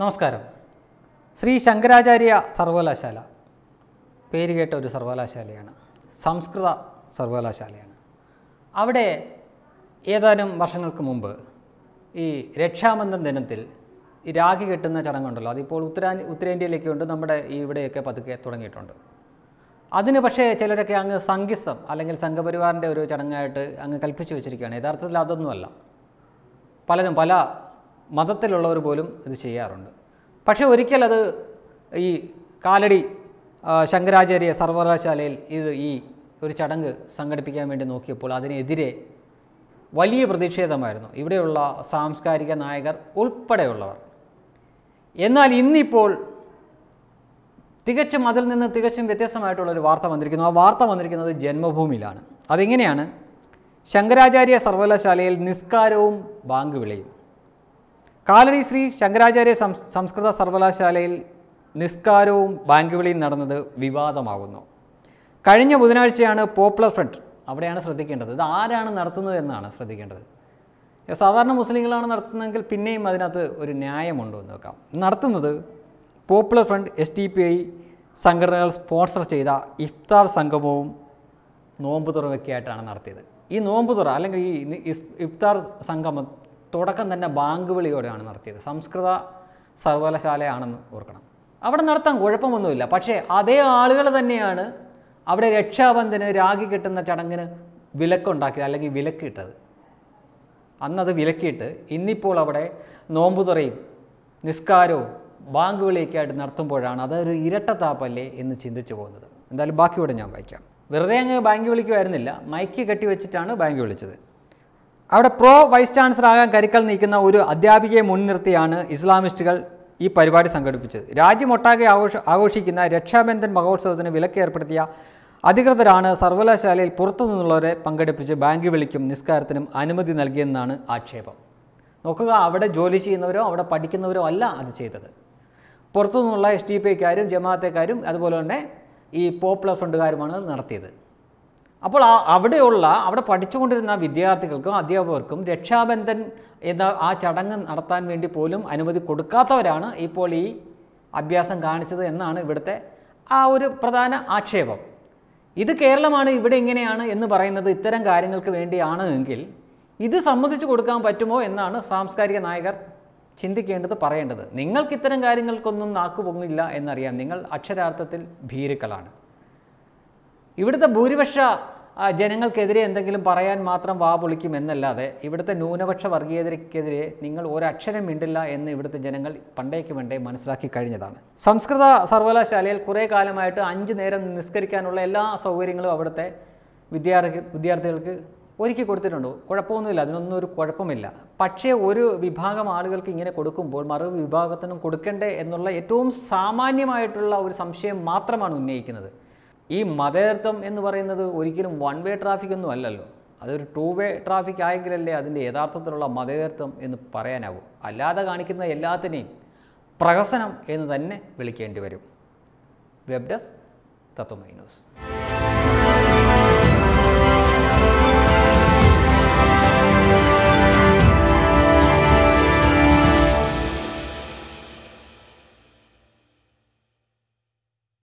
നമസ്കാരം ശ്രീ ശങ്കരാചാര്യ സർവകലാശാല പേരുകേട്ട ഒരു സർവകലാശാലയാണ് സംസ്കൃത സർവകലാശാലയാണ് അവിടെ ഏതാനും വർഷങ്ങൾക്ക് മുമ്പ് ഈ രക്ഷാബന്ധൻ ദിനത്തിൽ ഈ രാഖി കെട്ടുന്ന ചടങ്ങുണ്ടല്ലോ അതിപ്പോൾ ഉത്തരാ ഉത്തരേന്ത്യയിലേക്കുണ്ട് നമ്മുടെ ഈ ഇവിടെയൊക്കെ പതുക്കെ തുടങ്ങിയിട്ടുണ്ട് അതിന് പക്ഷേ ചിലരൊക്കെ അങ്ങ് സംഘിസം അല്ലെങ്കിൽ സംഘപരിവാറിൻ്റെ ഒരു ചടങ്ങായിട്ട് അങ്ങ് കൽപ്പിച്ചു വെച്ചിരിക്കുകയാണ് യഥാർത്ഥത്തിൽ അതൊന്നുമല്ല പലരും പല മതത്തിലുള്ളവർ പോലും ഇത് ചെയ്യാറുണ്ട് പക്ഷേ ഒരിക്കൽ അത് ഈ കാലടി ശങ്കരാചാര്യ സർവകലാശാലയിൽ ഇത് ഈ ഒരു ചടങ്ങ് സംഘടിപ്പിക്കാൻ വേണ്ടി നോക്കിയപ്പോൾ അതിനെതിരെ വലിയ പ്രതിഷേധമായിരുന്നു ഇവിടെയുള്ള സാംസ്കാരിക നായകർ ഉൾപ്പെടെയുള്ളവർ എന്നാൽ ഇന്നിപ്പോൾ തികച്ചും അതിൽ നിന്ന് തികച്ചും വ്യത്യസ്തമായിട്ടുള്ളൊരു വാർത്ത വന്നിരിക്കുന്നു ആ വാർത്ത വന്നിരിക്കുന്നത് ജന്മഭൂമിയിലാണ് അതെങ്ങനെയാണ് ശങ്കരാചാര്യ സർവകലാശാലയിൽ നിസ്കാരവും ബാങ്ക് വിളയും കാലടി ശ്രീ ശങ്കരാചാര്യ സംസ്കൃത സർവകലാശാലയിൽ നിസ്കാരവും ബാങ്ക് വിളിയും നടന്നത് വിവാദമാകുന്നു കഴിഞ്ഞ ബുധനാഴ്ചയാണ് പോപ്പുലർ ഫ്രണ്ട് അവിടെയാണ് ശ്രദ്ധിക്കേണ്ടത് ഇത് ആരാണ് നടത്തുന്നത് എന്നാണ് ശ്രദ്ധിക്കേണ്ടത് സാധാരണ മുസ്ലിങ്ങളാണ് നടത്തുന്നതെങ്കിൽ പിന്നെയും അതിനകത്ത് ഒരു ന്യായമുണ്ടോ എന്ന് നോക്കാം നടത്തുന്നത് popular front S T P I സംഘടനകൾ സ്പോൺസർ ചെയ്ത ഇഫ്താർ സംഗമവും നോമ്പ് ആയിട്ടാണ് നടത്തിയത് ഈ നോമ്പ് തുറ അല്ലെങ്കിൽ ഈ ഇഫ്താർ സംഗമം തുടക്കം തന്നെ ബാങ്ക് വിളിയോടെയാണ് നടത്തിയത് സംസ്കൃത സർവകലാശാലയാണെന്ന് ഓർക്കണം അവിടെ നടത്താൻ കുഴപ്പമൊന്നുമില്ല പക്ഷേ അതേ ആളുകൾ തന്നെയാണ് അവിടെ രക്ഷാബന്ധന് രാഖി കിട്ടുന്ന ചടങ്ങിന് വിലക്കുണ്ടാക്കിയത് അല്ലെങ്കിൽ വിലക്കിട്ടത് അന്നത് വിലക്കിയിട്ട് ഇന്നിപ്പോൾ അവിടെ നോമ്പുതുറയും നിസ്കാരവും ബാങ്ക് വിളിയൊക്കെയായിട്ട് നടത്തുമ്പോഴാണ് അതൊരു ഇരട്ടത്താപ്പല്ലേ എന്ന് ചിന്തിച്ചു പോകുന്നത് എന്തായാലും ബാക്കിയോടെ ഞാൻ വായിക്കാം വെറുതെ അങ്ങ് ബാങ്ക് വിളിക്കുമായിരുന്നില്ല മൈക്ക് കെട്ടി വെച്ചിട്ടാണ് ബാങ്ക് വിളിച്ചത് അവിടെ പ്രോ വൈസ് ചാൻസലർ ആകാൻ കരിക്കൽ നീക്കുന്ന ഒരു അധ്യാപികയെ മുൻനിർത്തിയാണ് ഇസ്ലാമിസ്റ്റുകൾ ഈ പരിപാടി സംഘടിപ്പിച്ചത് രാജ്യമൊട്ടാകെ ആഘോഷ ആഘോഷിക്കുന്ന രക്ഷാബന്ധൻ മഹോത്സവത്തിന് വിലക്കേർപ്പെടുത്തിയ അധികൃതരാണ് സർവകലാശാലയിൽ പുറത്തു നിന്നുള്ളവരെ പങ്കെടുപ്പിച്ച് ബാങ്ക് വിളിക്കും നിസ്കാരത്തിനും അനുമതി നൽകിയെന്നാണ് ആക്ഷേപം നോക്കുക അവിടെ ജോലി ചെയ്യുന്നവരോ അവിടെ പഠിക്കുന്നവരോ അല്ല അത് ചെയ്തത് പുറത്തു നിന്നുള്ള എസ് ടി പി ഐക്കാരും ജമാഅത്തേക്കാരും അതുപോലെ തന്നെ ഈ പോപ്പുലർ ഫ്രണ്ടുകാരുമാണ് നടത്തിയത് അപ്പോൾ ആ അവിടെയുള്ള അവിടെ പഠിച്ചുകൊണ്ടിരുന്ന വിദ്യാർത്ഥികൾക്കും അധ്യാപകർക്കും രക്ഷാബന്ധൻ എന്ന ആ ചടങ്ങ് നടത്താൻ വേണ്ടി പോലും അനുമതി കൊടുക്കാത്തവരാണ് ഇപ്പോൾ ഈ അഭ്യാസം കാണിച്ചത് എന്നാണ് ഇവിടുത്തെ ആ ഒരു പ്രധാന ആക്ഷേപം ഇത് കേരളമാണ് ഇവിടെ ഇങ്ങനെയാണ് എന്ന് പറയുന്നത് ഇത്തരം കാര്യങ്ങൾക്ക് വേണ്ടിയാണ് എങ്കിൽ ഇത് സമ്മതിച്ചു കൊടുക്കാൻ പറ്റുമോ എന്നാണ് സാംസ്കാരിക നായകർ ചിന്തിക്കേണ്ടത് പറയേണ്ടത് നിങ്ങൾക്ക് ഇത്തരം കാര്യങ്ങൾക്കൊന്നും നാക്കുപൊങ്ങില്ല എന്നറിയാം നിങ്ങൾ അക്ഷരാർത്ഥത്തിൽ ഭീരുക്കളാണ് ഇവിടുത്തെ ഭൂരിപക്ഷ ജനങ്ങൾക്കെതിരെ എന്തെങ്കിലും പറയാൻ മാത്രം വാ പൊളിക്കും എന്നല്ലാതെ ഇവിടുത്തെ ന്യൂനപക്ഷ വർഗീയതയ്ക്കെതിരെ നിങ്ങൾ ഒരക്ഷരം മിണ്ടില്ല എന്ന് ഇവിടുത്തെ ജനങ്ങൾ പണ്ടേക്ക് വേണ്ടേ മനസ്സിലാക്കി കഴിഞ്ഞതാണ് സംസ്കൃത സർവകലാശാലയിൽ കുറേ കാലമായിട്ട് അഞ്ച് നേരം നിസ്കരിക്കാനുള്ള എല്ലാ സൗകര്യങ്ങളും അവിടുത്തെ വിദ്യാർത്ഥി വിദ്യാർത്ഥികൾക്ക് ഒരുക്കി കൊടുത്തിട്ടുണ്ട് കുഴപ്പമൊന്നുമില്ല അതിനൊന്നും ഒരു കുഴപ്പമില്ല പക്ഷേ ഒരു വിഭാഗം ആളുകൾക്ക് ഇങ്ങനെ കൊടുക്കുമ്പോൾ മറു വിഭാഗത്തിനും കൊടുക്കണ്ടേ എന്നുള്ള ഏറ്റവും സാമാന്യമായിട്ടുള്ള ഒരു സംശയം മാത്രമാണ് ഉന്നയിക്കുന്നത് ഈ മതേതൃത്വം എന്ന് പറയുന്നത് ഒരിക്കലും വൺ വേ ട്രാഫിക് ഒന്നും അല്ലല്ലോ അതൊരു ടു വേ ട്രാഫിക് ആയെങ്കിലല്ലേ അതിൻ്റെ യഥാർത്ഥത്തിലുള്ള മതേതൃത്വം എന്ന് പറയാനാവൂ അല്ലാതെ കാണിക്കുന്ന എല്ലാത്തിനെയും പ്രഹസനം എന്ന് തന്നെ വിളിക്കേണ്ടി വരും വെബ് ഡെസ്ക് തത്വമൈ ന്യൂസ്